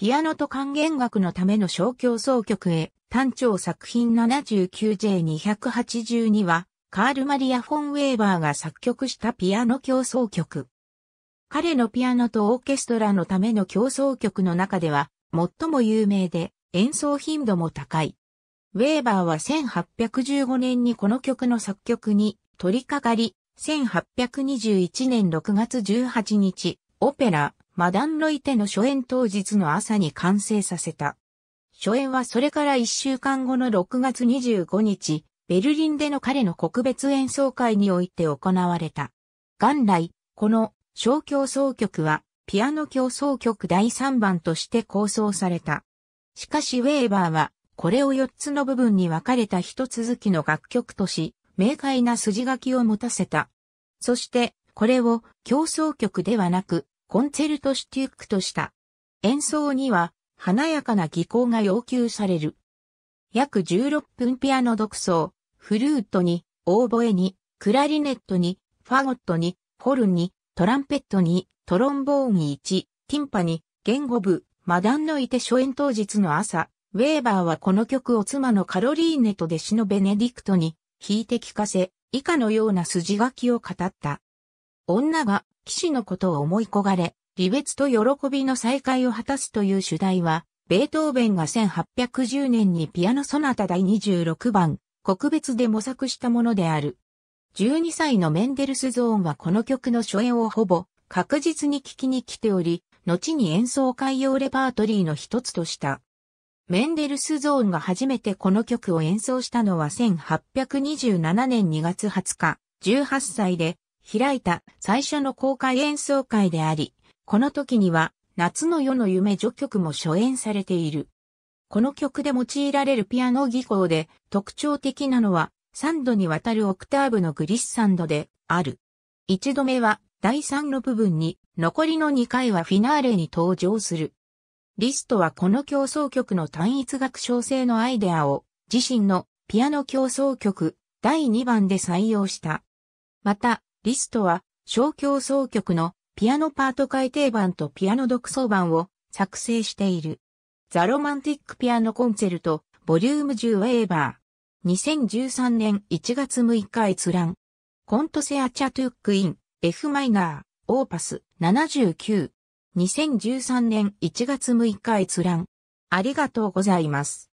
ピアノと管弦楽のための小競奏曲へ、単調作品 79J282 は、カール・マリア・フォン・ウェーバーが作曲したピアノ競奏曲。彼のピアノとオーケストラのための競奏曲の中では、最も有名で、演奏頻度も高い。ウェーバーは1815年にこの曲の作曲に取り掛かり、1821年6月18日、オペラ、マダンロイテの初演当日の朝に完成させた。初演はそれから1週間後の6月25日、ベルリンでの彼の国別演奏会において行われた。元来、この小競争曲はピアノ競争曲第3番として構想された。しかしウェーバーはこれを4つの部分に分かれた一続きの楽曲とし、明快な筋書きを持たせた。そして、これを競争曲ではなく、コンツェルトシティックとした。演奏には華やかな技巧が要求される。約16分ピアノ独奏、フルートに、オーボエに、クラリネットに、ファゴットに、ホルンに、トランペットに、トロンボーン1、ティンパに、言語部、マダンのいて初演当日の朝、ウェーバーはこの曲を妻のカロリーネと弟子のベネディクトに弾いて聞かせ、以下のような筋書きを語った。女が騎士のことを思い焦がれ、離別と喜びの再会を果たすという主題は、ベートーベンが1810年にピアノソナタ第26番、国別で模索したものである。12歳のメンデルスゾーンはこの曲の初演をほぼ確実に聴きに来ており、後に演奏会用レパートリーの一つとした。メンデルスゾーンが初めてこの曲を演奏したのは1827年2月20日、18歳で開いた最初の公開演奏会であり、この時には夏の夜の夢序曲も初演されている。この曲で用いられるピアノ技巧で特徴的なのは3度にわたるオクターブのグリッサンドである。1度目は第3の部分に、残りの2回はフィナーレに登場する。リストはこの競争曲の単一楽章性のアイデアを自身のピアノ競争曲第2番で採用した。また、リストは、小競奏曲のピアノパート改訂版とピアノ独奏版を作成している。ザ・ロマンティック・ピアノ・コンセルト、ボリューム10ウェーバー。2013年1月6日閲覧。コントセアチャトゥックイン、F マイナー、オーパス、79。2013年1月6日閲覧。ありがとうございます。